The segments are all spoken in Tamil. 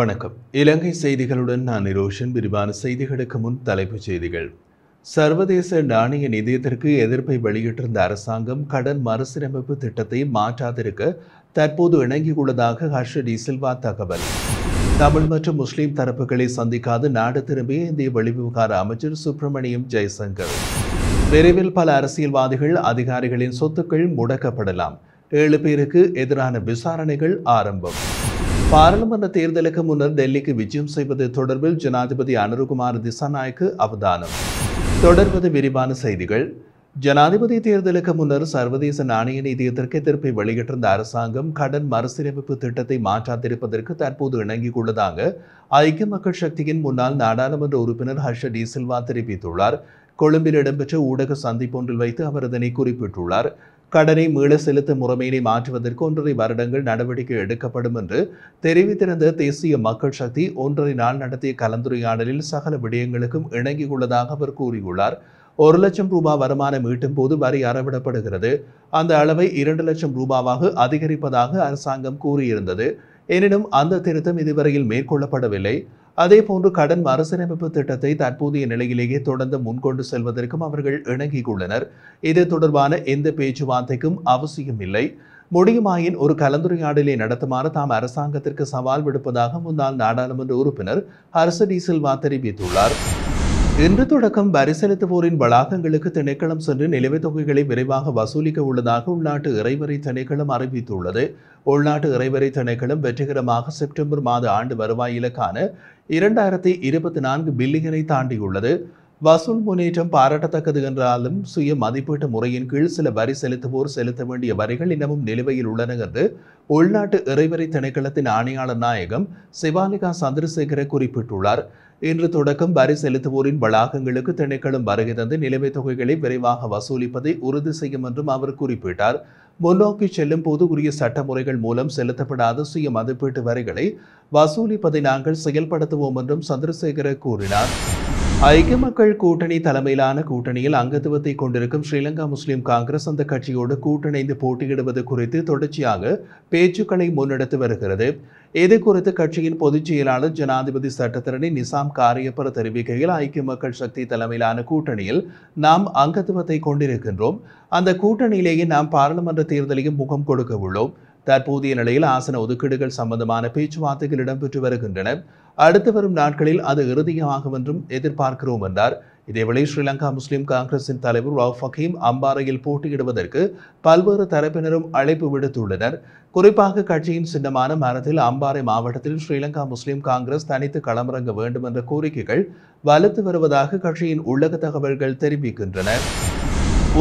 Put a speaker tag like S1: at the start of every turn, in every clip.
S1: வணக்கம் இலங்கை செய்திகளுடன் நான் நிரோஷன் விரிவான செய்திகளுக்கு முன் தலைப்புச் செய்திகள் சர்வதேச நாணய நிதியத்திற்கு எதிர்ப்பை வெளியிட்டிருந்த அரசாங்கம் கடன் மறுசீரமைப்பு திட்டத்தை மாற்றாதிருக்க தற்போது இணங்கியுள்ளதாக ஹர்ஷ சில்வா தகவல் தமிழ் மற்றும் முஸ்லீம் தரப்புகளை சந்திக்காது நாடு திரும்பிய இந்திய வெளிவிவகார அமைச்சர் சுப்பிரமணியம் ஜெய்சங்கர் விரைவில் பல அரசியல்வாதிகள் அதிகாரிகளின் சொத்துக்கள் முடக்கப்படலாம் ஏழு பேருக்கு எதிரான விசாரணைகள் ஆரம்பம் பாராளுமன்ற தேர்தலுக்கு முன்னர் டெல்லிக்கு விஜயம் செய்வது தொடர்பில் ஜனாதிபதி அனுருகுமார் திசாநாயக்கு அவதானம் தொடர்வது விரிவான செய்திகள் ஜனாதிபதி தேர்தலுக்கு முன்னர் சர்வதேச நாணய நிதியத்திற்கு எதிர்ப்பை வெளியிட்டிருந்த அரசாங்கம் கடன் மறுசீரமைப்பு திட்டத்தை மாற்றாதிருப்பதற்கு தற்போது இணங்கியுள்ளதாக ஐக்கிய மக்கள் சக்தியின் முன்னாள் நாடாளுமன்ற உறுப்பினர் ஹர்ஷ டி சில்வா தெரிவித்துள்ளார் கொழும்பில் இடம்பெற்ற ஊடக சந்திப்பு ஒன்றில் வைத்து அவர் இதனை குறிப்பிட்டுள்ளார் கடனை மீள செலுத்தும் முறைமையினை மாற்றுவதற்கு ஒன்றரை வருடங்கள் நடவடிக்கை எடுக்கப்படும் என்று தெரிவித்திருந்த தேசிய மக்கள் சக்தி ஒன்றரை நாள் நடத்திய கலந்துரையாடலில் சகல விடயங்களுக்கும் இணங்கியுள்ளதாக அவர் கூறியுள்ளார் ஒரு லட்சம் ரூபாய் வருமானம் ஈட்டும் போது வரி அறவிடப்படுகிறது அந்த அளவை இரண்டு லட்சம் ரூபாவாக அதிகரிப்பதாக அரசாங்கம் கூறியிருந்தது எனினும் அந்த திருத்தம் இதுவரையில் மேற்கொள்ளப்படவில்லை அதேபோன்று கடன் மறுசீரமைப்பு திட்டத்தை தற்போதைய நிலையிலேயே தொடர்ந்து முன்கொண்டு செல்வதற்கும் அவர்கள் இணங்கியுள்ளனர் இது தொடர்பான எந்த பேச்சுவார்த்தைக்கும் அவசியம் இல்லை முடியுமாயின் ஒரு கலந்துரையாடலை நடத்துமாறு தாம் அரசாங்கத்திற்கு சவால் விடுப்பதாக முன்னாள் நாடாளுமன்ற உறுப்பினர் ஹர்சடி சில்வா தெரிவித்துள்ளார் இன்று தொடக்கம் வரி செலுத்துவோரின் வளாகங்களுக்கு திணைக்களம் சென்று நிலுவைத் தொகைகளை விரைவாக வசூலிக்க உள்ளதாக உள்நாட்டு இறைவரை திணைக்களம் அறிவித்துள்ளது உள்நாட்டு இறைவரை திணைக்களம் வெற்றிகரமாக செப்டம்பர் மாத ஆண்டு வருவாய் இலக்கான இரண்டாயிரத்தி இருபத்தி நான்கு பில்லியனை தாண்டியுள்ளது வசூல் முன்னேற்றம் பாராட்டத்தக்கது என்றாலும் சுய மதிப்பீட்டு முறையின் கீழ் சில வரி செலுத்துவோர் செலுத்த வேண்டிய வரிகள் இன்னமும் நிலுவையில் உள்ளன என்று உள்நாட்டு இறைவரை திணைக்களத்தின் ஆணையாளர் நாயகம் சிவாலிகா சந்திரசேகர குறிப்பிட்டுள்ளார் இன்று தொடக்கம் வரி செலுத்துவோரின் வளாகங்களுக்கு திணைக்களம் வருகை தந்து நிலைமை தொகைகளை விரைவாக வசூலிப்பதை உறுதி செய்யும் என்றும் அவர் குறிப்பிட்டார் முன்னோக்கி செல்லும் போது உரிய சட்டமுறைகள் மூலம் செலுத்தப்படாத சுய மதிப்பீட்டு வரிகளை வசூலிப்பதை நாங்கள் செயல்படுத்துவோம் என்றும் சந்திரசேகர கூறினார் ஐக்கிய மக்கள் கூட்டணி தலைமையிலான கூட்டணியில் அங்கத்துவத்தை கொண்டிருக்கும் ஸ்ரீலங்கா முஸ்லிம் காங்கிரஸ் அந்த கட்சியோடு கூட்டணிந்து போட்டியிடுவது குறித்து தொடர்ச்சியாக பேச்சுக்களை முன்னெடுத்து வருகிறது இது குறித்து கட்சியின் பொதுச் செயலாளர் ஜனாதிபதி சட்டத்தரணி நிசாம் காரியப்பர தெரிவிக்கையில் ஐக்கிய மக்கள் சக்தி தலைமையிலான கூட்டணியில் நாம் அங்கத்துவத்தை கொண்டிருக்கின்றோம் அந்த கூட்டணியிலேயே நாம் பாராளுமன்ற தேர்தலையும் முகம் கொடுக்க உள்ளோம் தற்போதைய நிலையில் ஆசன ஒதுக்கீடுகள் சம்பந்தமான பேச்சுவார்த்தைகள் இடம்பெற்று வருகின்றன அடுத்து வரும் நாட்களில் அது இறுதியாகும் என்றும் எதிர்பார்க்கிறோம் என்றார் இதேவேளை ஸ்ரீலங்கா முஸ்லிம் காங்கிரசின் தலைவர் ரவுஃப் ஹக்கீம் அம்பாறையில் போட்டியிடுவதற்கு பல்வேறு தரப்பினரும் அழைப்பு விடுத்துள்ளனர் குறிப்பாக கட்சியின் சின்னமான மரத்தில் அம்பாறை மாவட்டத்தில் ஸ்ரீலங்கா முஸ்லிம் காங்கிரஸ் தனித்து களமிறங்க வேண்டும் என்ற கோரிக்கைகள் வலுத்து வருவதாக கட்சியின் உள்ளக தகவல்கள் தெரிவிக்கின்றன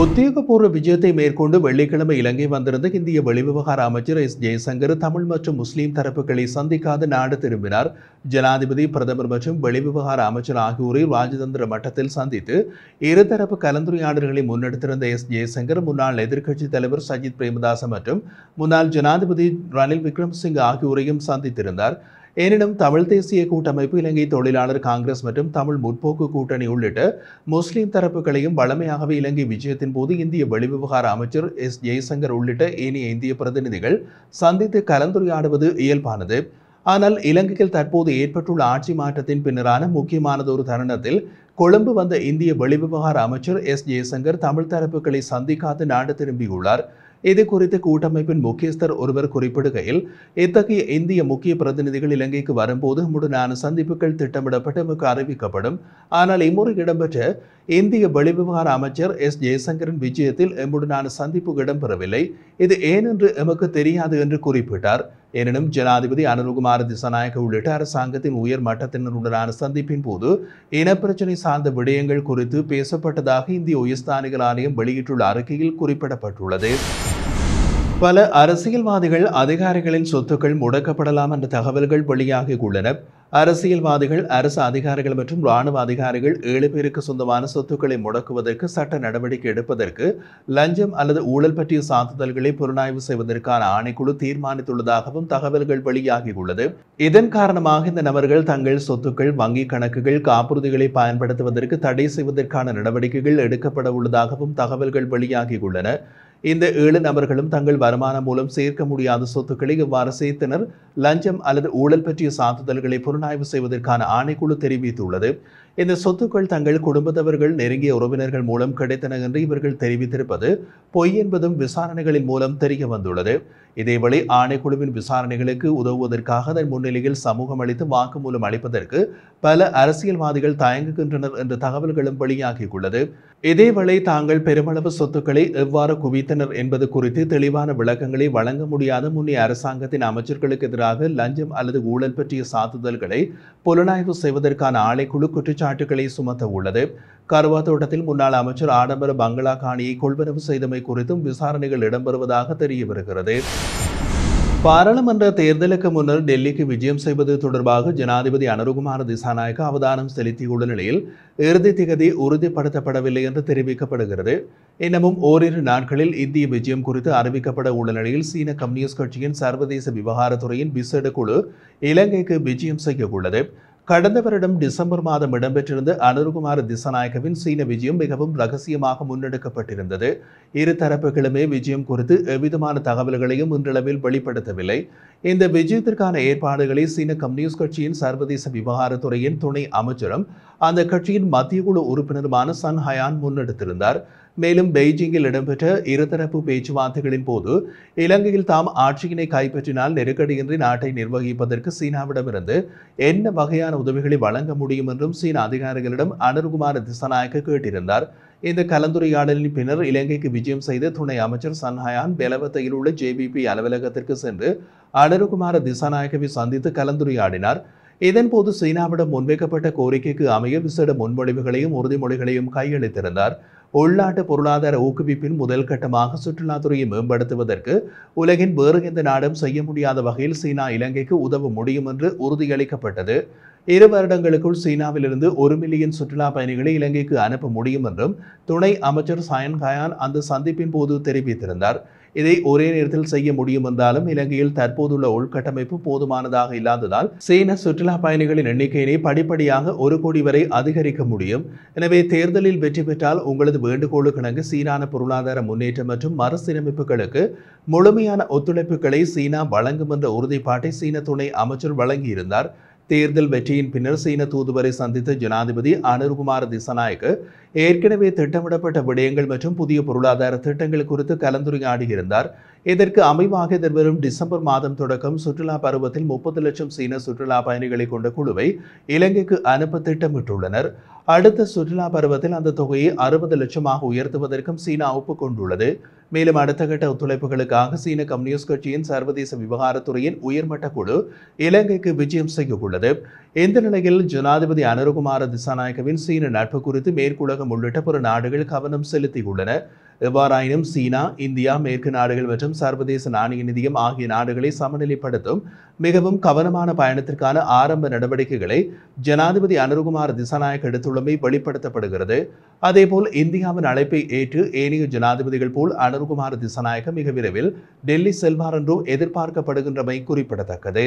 S1: உத்தியோகபூர்வ விஜயத்தை மேற்கொண்டு வெள்ளிக்கிழமை இலங்கை வந்திருந்த இந்திய வெளிவிவகார அமைச்சர் எஸ் ஜெய்சங்கர் தமிழ் மற்றும் முஸ்லீம் தரப்புகளை சந்திக்காத நாடு திரும்பினார் ஜனாதிபதி பிரதமர் மற்றும் வெளிவிவகார அமைச்சர் ஆகியோரை ராஜதந்திர மட்டத்தில் சந்தித்து இருதரப்பு கலந்துரையாடல்களை முன்னெடுத்திருந்த எஸ் ஜெய்சங்கர் முன்னாள் எதிர்க்கட்சி தலைவர் சஜித் பிரேமதாச மற்றும் முன்னாள் ஜனாதிபதி ரணில் விக்ரம்சிங் ஆகியோரையும் சந்தித்திருந்தார் எனினும் தமிழ் தேசிய கூட்டமைப்பு இலங்கை தொழிலாளர் காங்கிரஸ் மற்றும் தமிழ் முற்போக்கு கூட்டணி உள்ளிட்ட முஸ்லிம் தரப்புகளையும் வளமையாகவே இலங்கை விஜயத்தின் போது இந்திய வெளிவிவகார அமைச்சர் எஸ் ஜெய்சங்கர் உள்ளிட்ட ஏனைய இந்திய பிரதிநிதிகள் சந்தித்து கலந்துரையாடுவது இயல்பானது ஆனால் இலங்கையில் தற்போது ஏற்பட்டுள்ள ஆட்சி மாற்றத்தின் பின்னரான முக்கியமானதொரு தருணத்தில் கொழும்பு வந்த இந்திய வெளிவிவகார அமைச்சர் எஸ் ஜெய்சங்கர் தமிழ் தரப்புகளை சந்திக்காது நாடு திரும்பியுள்ளார் இது குறித்து கூட்டமைப்பின் முக்கியஸ்தர் ஒருவர் குறிப்பிடுகையில் இத்தகைய இந்திய முக்கிய பிரதிநிதிகள் இலங்கைக்கு வரும்போது முடனான சந்திப்புகள் திட்டமிடப்பட்டு அறிவிக்கப்படும் ஆனால் இம்முறை இடம்பெற்ற இந்திய வெளிவிவகார அமைச்சர் எஸ் ஜெய்சங்கரின் விஜயத்தில் எம்முடனான சந்திப்பு இடம்பெறவில்லை இது ஏனென்று எமக்கு தெரியாது என்று குறிப்பிட்டார் எனினும் ஜனாதிபதி அனுருகுமார திசாநாயக உள்ளிட்ட அரசாங்கத்தின் உயர் மட்டத்தினருடனான சந்திப்பின் போது இனப்பிரச்சினை சார்ந்த விடயங்கள் குறித்து பேசப்பட்டதாக இந்திய உயர்ஸ்தானிகள் ஆணையம் வெளியிட்டுள்ள அறிக்கையில் குறிப்பிடப்பட்டுள்ளது பல அரசியல்வாதிகள் அதிகாரிகளின் சொத்துக்கள் முடக்கப்படலாம் என்ற தகவல்கள் வெளியாகியுள்ளன அரசியல்வாதிகள் அரசு அதிகாரிகள் மற்றும் ராணுவ அதிகாரிகள் ஏழு பேருக்கு சொந்தமான சொத்துக்களை முடக்குவதற்கு சட்ட நடவடிக்கை எடுப்பதற்கு லஞ்சம் அல்லது ஊழல் பற்றிய சான்றிதழ்களை புலனாய்வு செய்வதற்கான ஆணைக்குழு தீர்மானித்துள்ளதாகவும் தகவல்கள் வெளியாகியுள்ளது இதன் காரணமாக இந்த நபர்கள் தங்கள் சொத்துக்கள் வங்கி கணக்குகள் காப்புறுதிகளை பயன்படுத்துவதற்கு தடை செய்வதற்கான நடவடிக்கைகள் எடுக்கப்பட உள்ளதாகவும் தகவல்கள் வெளியாகியுள்ளன இந்த ஏழு நபர்களும் தங்கள் வருமானம் மூலம் சேர்க்க முடியாத சொத்துக்களை இவ்வாறு சேர்த்தனர் லஞ்சம் அல்லது ஊழல் பற்றிய சான்றிதழ்களை புலனாய்வு செய்வதற்கான ஆணைக்குழு தெரிவித்துள்ளது இந்த சொத்துக்கள் தங்கள் குடும்பத்தவர்கள் நெருங்கிய உறவினர்கள் மூலம் கிடைத்தன என்று இவர்கள் தெரிவித்திருப்பது பொய் என்பதும் விசாரணைகளின் மூலம் தெரிய வந்துள்ளது இதேவேளை ஆணைக்குழுவின் விசாரணைகளுக்கு உதவுவதற்காக அதன் முன்னிலையில் சமூகம் அளித்து வாக்குமூலம் அளிப்பதற்கு பல அரசியல்வாதிகள் தயங்குகின்றனர் என்ற தகவல்களும் வெளியாகியுள்ளது இதேவேளை தாங்கள் பெருமளவு சொத்துக்களை எவ்வாறு குவித்தனர் என்பது குறித்து தெளிவான விளக்கங்களை வழங்க முடியாத முன்னே அரசாங்கத்தின் அமைச்சர்களுக்கு எதிராக லஞ்சம் அல்லது ஊழல் பற்றிய சாத்துதல்களை புலனாய்வு செய்வதற்கான ஆணைக்குழு குற்றச்சாட்டு குற்றச்சாட்டுகளை சுமத்த உள்ளது கருவா தோட்டத்தில் முன்னாள் அமைச்சர் ஆடம்பர பங்களா காணியை கொள்வனவு செய்தமை குறித்தும் விசாரணைகள் இடம்பெறுவதாக தெரிய வருகிறது பாராளுமன்ற தேர்தலுக்கு முன்னர் டெல்லிக்கு விஜயம் செய்வது தொடர்பாக ஜனாதிபதி அனுருகுமார் திசாநாயக்க அவதானம் செலுத்தியுள்ள நிலையில் இறுதி திகதி உறுதிப்படுத்தப்படவில்லை என்று தெரிவிக்கப்படுகிறது இன்னமும் ஓரிரு நாட்களில் இந்திய விஜயம் குறித்து அறிவிக்கப்பட உள்ள நிலையில் சீன கம்யூனிஸ்ட் கட்சியின் சர்வதேச விவகாரத்துறையின் விசேட குழு இலங்கைக்கு விஜயம் செய்ய உள்ளது கடந்த வருடம் டிசம்பர் மாதம் இடம்பெற்றிருந்த அனுருகுமார் திசநாயகவின் சீன விஜயம் மிகவும் ரகசியமாக முன்னெடுக்கப்பட்டிருந்தது இரு தரப்புகளுமே விஜயம் குறித்து எவ்விதமான தகவல்களையும் இன்றளவில் வெளிப்படுத்தவில்லை இந்த விஜயத்திற்கான ஏற்பாடுகளை சீன கம்யூனிஸ்ட் கட்சியின் சர்வதேச விவகாரத்துறையின் துணை அமைச்சரும் அந்த கட்சியின் மத்திய குழு உறுப்பினருமான சன் ஹயான் முன்னெடுத்திருந்தார் மேலும் பெய்ஜிங்கில் இடம்பெற்ற இருதரப்பு பேச்சுவார்த்தைகளின் போது இலங்கையில் தாம் ஆட்சியினை கைப்பற்றினால் நெருக்கடியின்றி நாட்டை நிர்வகிப்பதற்கு சீனாவிடமிருந்து என்ன வகையான உதவிகளை வழங்க முடியும் என்றும் சீன அதிகாரிகளிடம் அனுர்குமார் திசநாயக்க கேட்டிருந்தார் இந்த கலந்துரையாடலின் பின்னர் இலங்கைக்கு விஜயம் செய்த துணை அமைச்சர் சன்ஹயான் பெலவத்தையில் உள்ள ஜேபிபி அலுவலகத்திற்கு சென்று அனுர்குமார திசநாயகவை சந்தித்து கலந்துரையாடினார் இதன்போது சீனாவிடம் முன்வைக்கப்பட்ட கோரிக்கைக்கு அமைய விசேட முன்மொழிவுகளையும் உறுதிமொழிகளையும் கையளித்திருந்தார் உள்நாட்டு பொருளாதார ஊக்குவிப்பின் முதல் கட்டமாக சுற்றுலாத்துறையை மேம்படுத்துவதற்கு உலகின் வேறு எந்த நாடும் செய்ய முடியாத வகையில் சீனா இலங்கைக்கு உதவ முடியும் என்று உறுதியளிக்கப்பட்டது இரு வருடங்களுக்குள் சீனாவிலிருந்து ஒரு மில்லியன் சுற்றுலா பயணிகளை இலங்கைக்கு அனுப்ப முடியும் என்றும் துணை அமைச்சர் சயன் கயான் அந்த சந்திப்பின் போது தெரிவித்திருந்தார் இதை ஒரே நேரத்தில் செய்ய முடியும் என்றாலும் இலங்கையில் தற்போதுள்ள உள்கட்டமைப்பு போதுமானதாக இல்லாததால் சீன சுற்றுலா பயணிகளின் எண்ணிக்கையினை படிப்படியாக ஒரு கோடி வரை அதிகரிக்க முடியும் எனவே தேர்தலில் வெற்றி பெற்றால் உங்களது வேண்டுகோளுக்கிணங்கு சீனான பொருளாதார முன்னேற்றம் மற்றும் மறுசீரமைப்புகளுக்கு முழுமையான ஒத்துழைப்புகளை சீனா வழங்கும் என்ற உறுதிப்பாட்டை சீன துணை அமைச்சர் வழங்கியிருந்தார் தேர்தல் வெற்றியின் பின்னர் சீன தூதுவரை சந்தித்த ஜனாதிபதி அனுருகுமார் திசநாயக்கு ஏற்கனவே திட்டமிடப்பட்ட விடயங்கள் மற்றும் புதிய பொருளாதார திட்டங்கள் குறித்து கலந்துரையாடியிருந்தார் இதற்கு அமைவாக எதிர்வரும் டிசம்பர் மாதம் தொடக்கம் சுற்றுலா பருவத்தில் முப்பது லட்சம் சீன சுற்றுலா பயணிகளை கொண்ட குழுவை இலங்கைக்கு அனுப்ப திட்டமிட்டுள்ளனர் அடுத்த சுற்றுலா பருவத்தில் அந்த தொகையை அறுபது லட்சமாக உயர்த்துவதற்கும் சீனா ஒப்புக்கொண்டுள்ளது மேலும் அடுத்த கட்ட ஒத்துழைப்புகளுக்காக சீன கம்யூனிஸ்ட் கட்சியின் சர்வதேச விவகாரத்துறையின் உயர்மட்ட குழு இலங்கைக்கு விஜயம் செய்யவுள்ளது இந்த நிலையில் ஜனாதிபதி அனுரகுமார திசாநாயகவின் சீன நட்பு குறித்து மேற்குலகம் உள்ளிட்ட பிற நாடுகள் கவனம் செலுத்தியுள்ளன எவ்வாறாயினும் சீனா இந்தியா மேற்கு நாடுகள் மற்றும் சர்வதேச நாணய நிதியம் ஆகிய நாடுகளை சமநிலைப்படுத்தும் மிகவும் கவனமான பயணத்திற்கான ஆரம்ப நடவடிக்கைகளை ஜனாதிபதி அனுருகுமார் திசாநாயக் எடுத்துள்ளமை வெளிப்படுத்தப்படுகிறது அதேபோல் இந்தியாவின் அழைப்பை ஏற்று ஏனைய ஜனாதிபதிகள் போல் அனுருகுமார் திசாநாயக மிக விரைவில் டெல்லி செல்வார் என்றும் எதிர்பார்க்கப்படுகின்றமை குறிப்பிடத்தக்கது